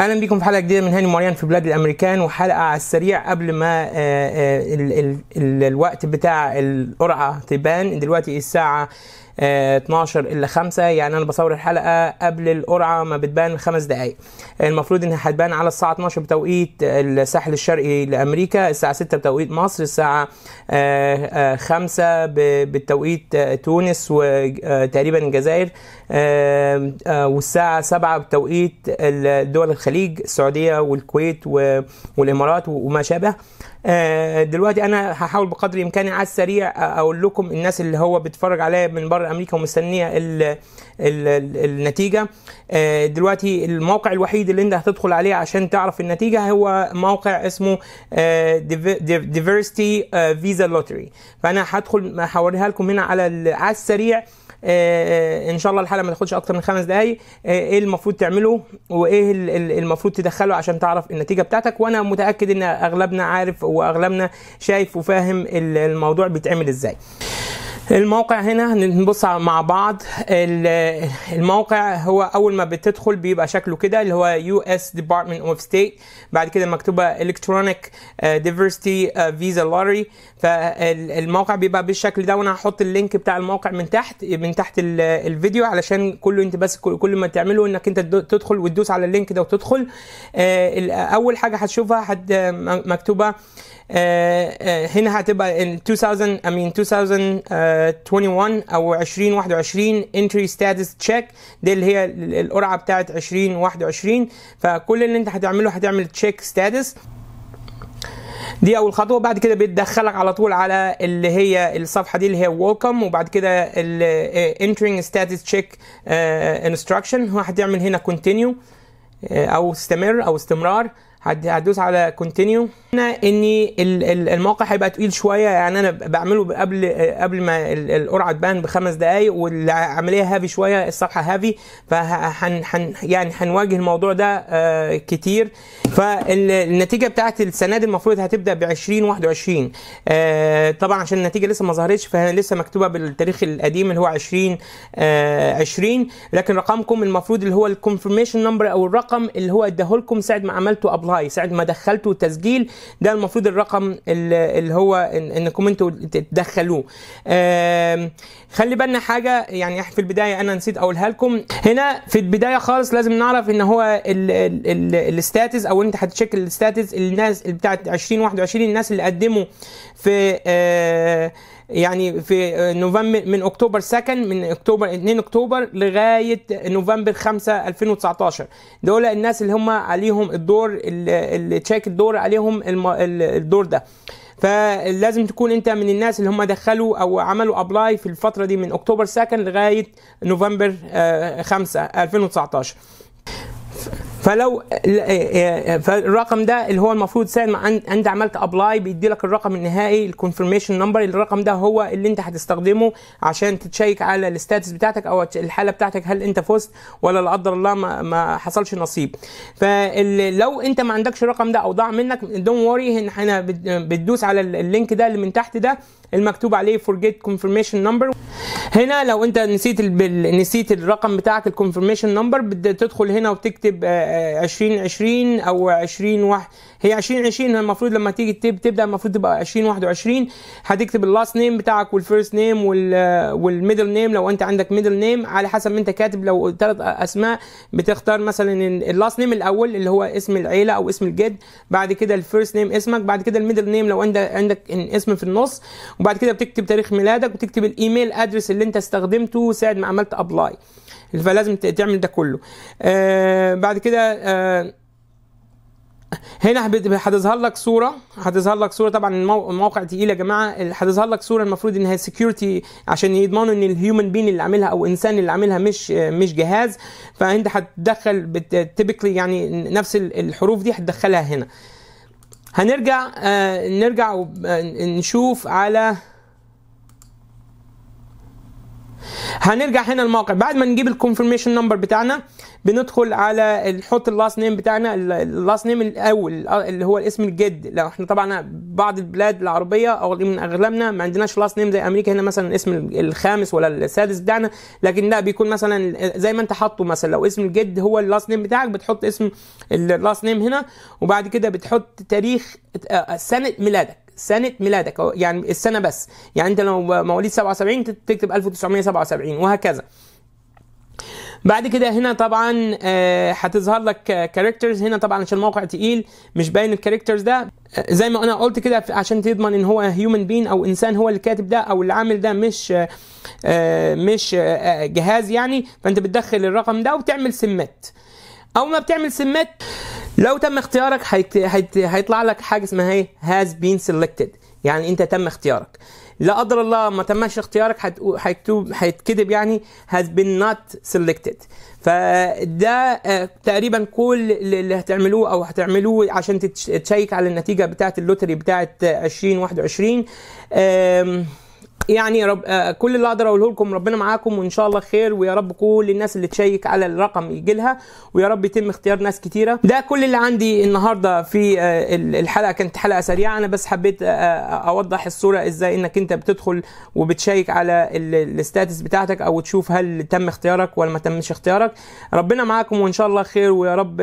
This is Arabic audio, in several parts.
اهلا بيكم في حلقه جديده من هاني مريان في بلاد الامريكان وحلقه على السريع قبل ما آآ آه، آآ آه، الـ الوقت بتاع القرعه تبان دلوقتي الساعه 12 الا 5 يعني انا بصور الحلقه قبل القرعه ما بتبان خمس دقائق المفروض انها هتبان على الساعه 12 بتوقيت الساحل الشرقي لامريكا الساعه 6 بتوقيت مصر الساعه 5 آه، آه، بالتوقيت آه، تونس وتقريبا الجزائر والساعه 7 بتوقيت دول الخليج السعوديه والكويت والامارات وما شابه آه، دلوقتي انا هحاول بقدر امكاني على السريع اقول لكم الناس اللي هو بيتفرج عليا من بره امريكا ومستنيه الـ الـ النتيجه آه، دلوقتي الموقع الوحيد اللي انت هتدخل عليه عشان تعرف النتيجه هو موقع اسمه ديفيرستي فيزا لوتري فانا هدخل هوريها لكم هنا على على السريع آه، آه، ان شاء الله الحلقه ما تاخدش اكتر من خمس دقائق آه، ايه المفروض تعمله وايه المفروض تدخله عشان تعرف النتيجه بتاعتك وانا متاكد ان اغلبنا عارف واغلبنا شايف وفاهم الموضوع بيتعمل ازاي الموقع هنا نبص مع بعض الموقع هو اول ما بتدخل بيبقى شكله كده اللي هو يو اس ديبارتمنت اوف ستيت بعد كده مكتوبه الكترونيك ديفرستي فيزا لاري فالموقع بيبقى بالشكل ده وانا هحط اللينك بتاع الموقع من تحت من تحت الفيديو علشان كله انت بس كل ما تعمله انك انت تدخل وتدوس على اللينك ده وتدخل آه، اول حاجه هتشوفها مكتوبه آه، آه، هنا هتبقى 2000 I mean 2000 21 آه، او 2021 انتري ستاتس تشيك دي اللي هي القرعه بتاعه 2021 فكل اللي انت هتعمله هتعمل تشيك ستاتس دي اول خطوه بعد كده بتدخلك على طول على اللي هي الصفحه دي اللي هي ويلكم وبعد كده آه، entering status check انستراكشن آه، instruction هتعمل هنا continue او استمر او استمرار هدوس على كونتينيو هنا ان الموقع هيبقى تقيل شويه يعني انا بعمله قبل قبل ما القرعه تبان بخمس دقائق والعمليه هافي شويه الصفحه هافي فهن يعني هنواجه الموضوع ده آه، كتير فالنتيجه بتاعت السنه دي المفروض هتبدا ب 2021 آه، طبعا عشان النتيجه لسه ما ظهرتش فهي لسه مكتوبه بالتاريخ القديم اللي هو 20 20 آه، لكن رقمكم المفروض اللي هو الكونفرميشن نمبر او الرقم اللي هو اداه لكم ساعه ما عملتوا ابلاي الله يساعد ما دخلتوا تسجيل ده المفروض الرقم اللي هو انكم انتوا تدخلوه خلي بالنا حاجه يعني في البدايه انا نسيت اقولها لكم هنا في البدايه خالص لازم نعرف ان هو الستاتس او انت هتشيك الستاتس الناس بتاعت 2021 الناس اللي قدموا في آه، يعني في آه، نوفمبر من اكتوبر 2 من اكتوبر 2 اكتوبر لغايه نوفمبر 5 2019 دول الناس اللي هم عليهم الدور اللي تشيك الدور عليهم الدور ده فلازم تكون انت من الناس اللي هم دخلوا او عملوا ابلاي في الفتره دي من اكتوبر 2 لغايه نوفمبر 5 آه، 2019 فلو إيه، إيه، إيه، فالرقم ده اللي هو المفروض ساعه ما انت عملت ابلاي بيدي لك الرقم النهائي الكونفرميشن نمبر الرقم ده هو اللي انت هتستخدمه عشان تتشيك على الستاتس بتاعتك او الحاله بتاعتك هل انت فزت ولا لا قدر الله ما, ما حصلش نصيب فلو انت ما عندكش الرقم ده او ضاع منك دون وري احنا بتدوس على اللينك ده اللي من تحت ده المكتوب عليه forget confirmation number هنا لو انت نسيت البل نسيت الرقم بتاعك الكونفرميشن نمبر تدخل هنا وتكتب 2020 آه، آه، او 20 واحد هي 2020 المفروض لما تيجي تبدا المفروض تبقى 2021 هتكتب اللاست نيم بتاعك والفيرست نيم والميدل نيم لو انت عندك ميدل نيم على حسب ما انت كاتب لو ثلاث اسماء بتختار مثلا اللاست نيم الاول اللي هو اسم العيله او اسم الجد بعد كده الفيرست نيم اسمك بعد كده الميدل نيم لو انت عندك اسم في النص وبعد كده بتكتب تاريخ ميلادك وتكتب الايميل ادرس اللي انت استخدمته ساعه ما عملت ابلاي فلازم تعمل ده كله آه بعد كده آه هنا هتظهر لك صوره هتظهر لك صوره طبعا الموقع تقيل يا جماعه هتظهر لك صوره المفروض انها سكيورتي عشان يضمنوا ان الهيومن بين اللي عاملها او انسان اللي عاملها مش مش جهاز فانت هتدخل تيبيكلي يعني نفس الحروف دي هتدخلها هنا هنرجع آه، نرجع آه، نشوف على هنرجع هنا الموقع بعد ما نجيب الكونفرميشن نمبر بتاعنا بندخل على نحط اللاست نيم بتاعنا اللاست نيم الاول اللي هو الاسم الجد لو احنا طبعا بعض البلاد العربيه او من اغلبنا ما عندناش لاست نيم زي امريكا هنا مثلا الاسم الخامس ولا السادس بتاعنا لكن لا بيكون مثلا زي ما انت حاطه مثلا لو اسم الجد هو اللاست نيم بتاعك بتحط اسم اللاست نيم هنا وبعد كده بتحط تاريخ آه، سنه ميلادك سنه ميلادك يعني السنه بس يعني انت لو مواليد 77 تكتب 1977 وهكذا بعد كده هنا طبعا آه، هتظهر لك كاركترز هنا طبعا عشان الموقع تقيل مش باين الكاركترز ده آه، زي ما انا قلت كده عشان تضمن ان هو هيومن بين او انسان هو اللي كاتب ده او اللي عامل ده مش آه، مش جهاز يعني فانت بتدخل الرقم ده وبتعمل سمات اول ما بتعمل سمات لو تم اختيارك هيت... حيت... هيطلع لك حاجه اسمها ايه هاز بين سيلكتد يعني انت تم اختيارك لا قدر الله ما تمش اختيارك هيكتب هيتكتب يعني has been not selected فده آه، تقريبا كل اللي هتعملوه او هتعملوه عشان تشيك على النتيجه بتاعه اللوتري بتاعه 2021 يعني رب آه، كل اللي اقدر اقوله لكم ربنا معاكم وان شاء الله خير ويا رب كل الناس اللي تشيك على الرقم يجي لها ويا رب يتم اختيار ناس كتيره ده كل اللي عندي النهارده في آه، الحلقه كانت حلقه سريعه انا بس حبيت آه، اوضح الصوره ازاي انك انت بتدخل وبتشيك على الستاتس بتاعتك او تشوف هل تم اختيارك ولا ما تمش اختيارك ربنا معاكم وان شاء الله خير ويا رب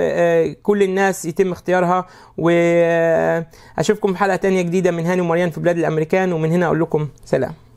كل الناس يتم اختيارها واشوفكم في حلقه تانية جديده من هاني ومريان في بلاد الامريكان ومن هنا اقول لكم سلام